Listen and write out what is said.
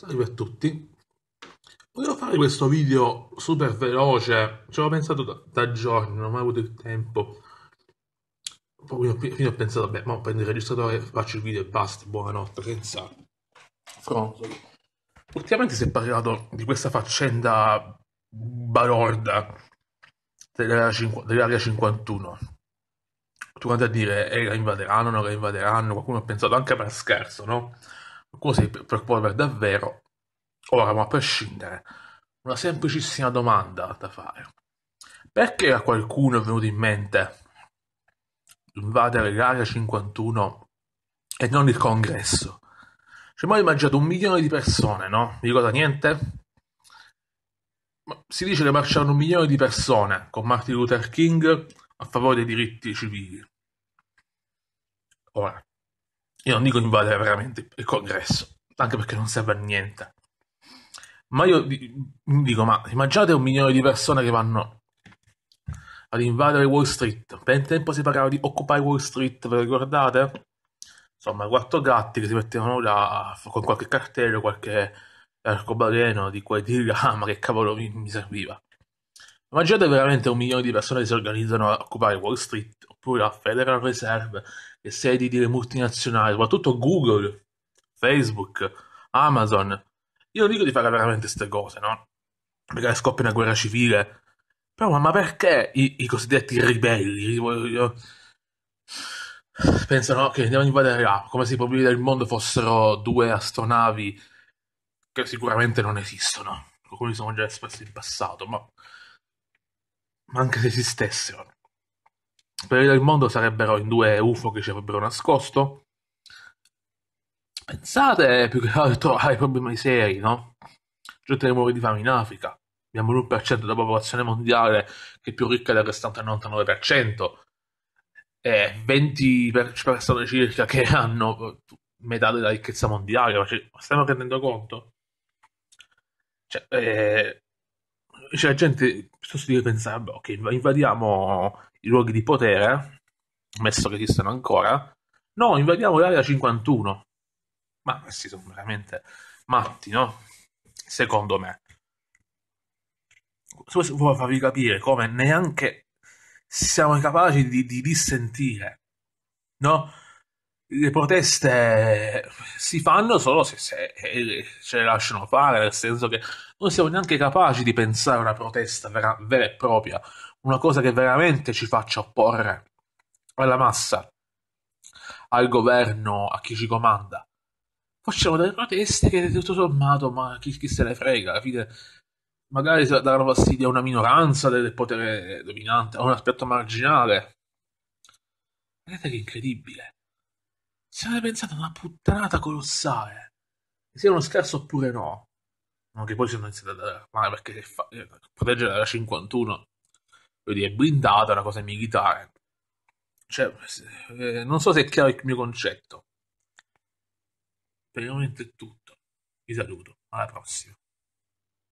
Salve a tutti, volevo fare questo video super veloce, ci avevo pensato da, da giorni, non ho mai avuto il tempo, poi quindi ho pensato, beh, ma prendo il registratore, faccio il video e basta, buonanotte, senza fronzoli. Ultimamente si è parlato di questa faccenda balorda dell'area, 51. Tu andi a dire, eh, la invaderanno, non la invaderanno, qualcuno ha pensato anche per scherzo, no? così per porre davvero, ora ma a prescindere, una semplicissima domanda da fare. Perché a qualcuno è venuto in mente invadere l'area 51 e non il congresso? Ci cioè, mai immaginato un milione di persone, no? Mi ricorda niente? si dice che marciarono un milione di persone con Martin Luther King a favore dei diritti civili. Ora, io non dico invadere veramente il congresso, anche perché non serve a niente. Ma io dico, ma immaginate un milione di persone che vanno ad invadere Wall Street. Per il tempo si parlava di occupare Wall Street, ve lo ricordate? Insomma, quattro gatti che si mettevano là con qualche cartello, qualche arcobaleno di qua e di là, ma che cavolo mi, mi serviva. Immaginate veramente un milione di persone che si organizzano a occupare Wall Street, oppure la Federal Reserve, le sedi delle multinazionali, soprattutto Google, Facebook, Amazon. Io dico di fare veramente queste cose, no? Perché scoppia una guerra civile. Però ma perché i, i cosiddetti ribelli io, pensano che andiamo a invadere là, come se i problemi del mondo fossero due astronavi che sicuramente non esistono? Alcuni sono già espressi in passato, ma ma anche se esistessero. Per il mondo sarebbero in due UFO che ci avrebbero nascosto. Pensate più che altro ai problemi seri, no? Gente che muore di fame in Africa. Abbiamo l'1% della popolazione mondiale che è più ricca del restante 99%. E 20 persone circa che hanno metà della ricchezza mondiale. Ma, ci, stiamo rendendo conto? Cioè, eh, cioè, gente piuttosto di pensare, ok, invadiamo i luoghi di potere, messo che esistono ancora, no, invadiamo l'area 51. Ma questi sono veramente matti, no? Secondo me. Questo vuole farvi capire come neanche siamo capaci di, di dissentire, no? le proteste eh, si fanno solo se, se, ce eh, le lasciano fare, nel senso che non siamo neanche capaci di pensare a una protesta vera, vera e propria, una cosa che veramente ci faccia opporre alla massa, al governo, a chi ci comanda. Facciamo delle proteste che tutto sommato, ma chi, chi se ne frega, alla fine magari daranno fastidio a una minoranza del potere dominante, a un aspetto marginale. Guardate che incredibile ci avete pensato una puttanata colossale. sia uno scherzo oppure no. No, che poi sono iniziato ad armare perché fa... Eh, proteggere la 51 vedi, è blindata, è una cosa militare. Cioè, eh, non so se è chiaro il mio concetto. Per il momento è tutto. Vi saluto, alla prossima.